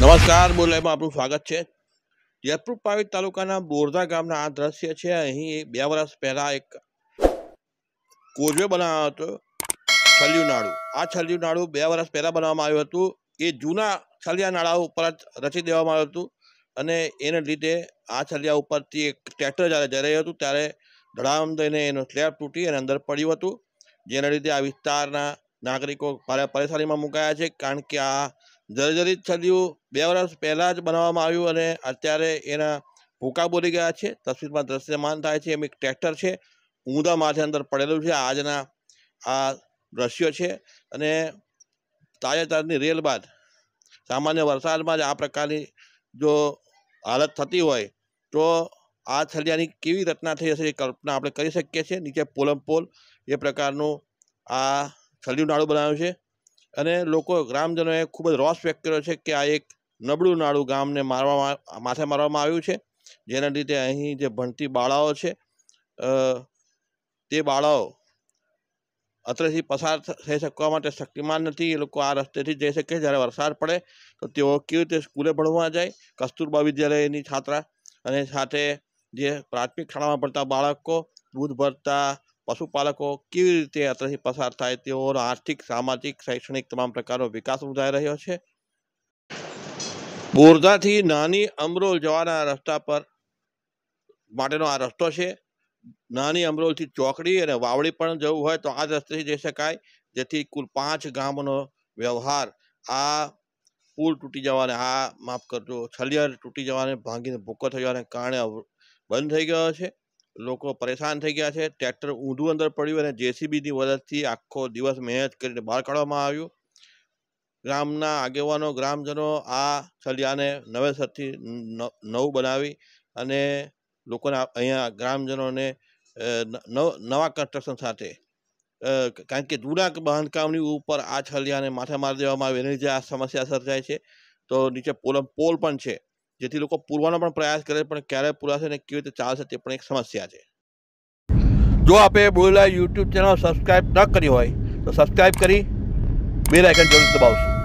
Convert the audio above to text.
નમસ્કાર બોલાઈમાં આપનું સ્વાગત છે જયપુર પાવી તાલુકાના બોરધા ગામના આ દ્રશ્ય છે અહીં બે વર્ષ પહેલાં એક કોઝવે બનાવ્યો હતો છલ્યું નાળું આ છલ્યું નાળું બે વર્ષ પહેલાં બનાવવામાં આવ્યું હતું એ જૂના છલિયા નાળા ઉપર જ રચી દેવામાં આવ્યું હતું અને એને લીધે આ છલિયા ઉપરથી એક ટ્રેક્ટર જ્યારે જઈ રહ્યું હતું ત્યારે ધડામ દઈને એનો સ્લેબ તૂટી અને અંદર પડ્યું હતું જેના લીધે આ વિસ્તારના નાગરિકો ભારે પરેશાનીમાં મુકાયા છે કારણ કે આ જર્જરિત છડિયું બે વર્ષ પહેલાં જ બનાવવામાં આવ્યું અને અત્યારે એના ભૂકા બોલી ગયા છે તસવીરમાં દ્રશ્યમાન થાય છે એમ એક ટ્રેક્ટર છે ઊંધા માથે અંદર પડેલું છે આજના આ દ્રશ્યો છે અને તાજેતરની રેલ બાદ સામાન્ય વરસાદમાં જ આ પ્રકારની જો હાલત થતી હોય તો આ છલિયાની કેવી રચના થઈ હશે એ કલ્પના આપણે કરી શકીએ છીએ નીચે પોલમ પોલ એ પ્રકારનું આ છલિયું નાળું બનાવ્યું છે અને લોકો ગ્રામજનોએ ખૂબ જ રોષ વ્યક્ત કર્યો છે કે આ એક નબળું નાળું ગામને મારવામાં માથે મારવામાં આવ્યું છે જેના લીધે અહીં જે ભણતી બાળાઓ છે તે બાળાઓ અત્રેથી પસાર થઈ શકવા માટે શક્તિમાન નથી એ લોકો આ રસ્તેથી જઈ શકે જ્યારે વરસાદ પડે તો તેઓ કેવી રીતે સ્કૂલે ભણવા જાય કસ્તુરબા વિદ્યાલયની છાત્રા અને સાથે જે પ્રાથમિક શાળામાં ભણતા બાળકો દૂધ ભરતા પશુપાલકો કેવી રીતે યાત્રાથી પસાર થાય તેઓનો આર્થિક સામાજિક શૈક્ષણિક તમામ પ્રકારનો વિકાસ નોંધાઈ રહ્યો છે બોરધાથી નાની અમરોલ જવાના રસ્તા પર માટેનો આ રસ્તો છે નાની અમરોલથી ચોકડી અને વાવડી પણ જવું હોય તો આ રસ્તેથી જઈ શકાય જેથી કુલ પાંચ ગામનો વ્યવહાર આ પુલ તૂટી જવાને આ માફ કરજો છલિયાર તૂટી જવાને ભાંગીને ભૂકો થઈ જવાને કારણે બંધ થઈ ગયો છે લોકો પરેશાન થઈ ગયા છે ટ્રેક્ટર ઊંધું અંદર પડ્યું અને જેસીબીની મદદથી આખો દિવસ મહેનત કરીને બહાર કાઢવામાં આવ્યું ગ્રામના આગેવાનો ગ્રામજનો આ સળિયાને નવેસરથી નવું બનાવી અને લોકોને અહીંયા ગ્રામજનોને નવા કન્સ્ટ્રક્શન સાથે કારણ કે જૂના બાંધકામની ઉપર આ છલિયાને માથે મારી દેવામાં આવે એની જે આ સમસ્યા સર્જાય છે તો નીચે પોલમ પોલ પણ છે જેથી લોકો પૂરવાનો પણ પ્રયાસ કરે પણ ક્યારે પૂરાશે અને કેવી રીતે ચાલશે તે પણ એક સમસ્યા છે જો આપે બોલેલા યુટ્યુબ ચેનલ સબસ્ક્રાઈબ ન કરી હોય તો સબસ્ક્રાઈબ કરી બે આઇકન જરૂર દબાવશું